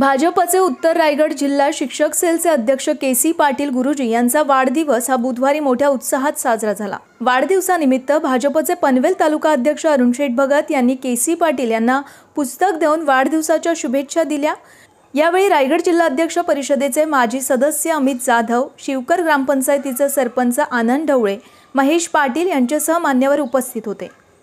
भाजपचे उत्तर रायगड जिल्हा शिक्षक सेलचे अध्यक्ष के सी पाटील गुरुजी यांचा वाढदिवस हा बुधवारी मोठ्या उत्साहात साजरा झाला वाढदिवसानिमित्त भाजपचे पनवेल तालुका अध्यक्ष अरुण शेठ भगत यांनी के सी पाटील यांना पुस्तक देऊन वाढदिवसाच्या शुभेच्छा दिल्या यावेळी रायगड जिल्हा अध्यक्ष परिषदेचे माजी सदस्य अमित जाधव शिवकर ग्रामपंचायतीचे सरपंच आनंद ढवळे महेश पाटील यांच्यासह मान्यवर उपस्थित होते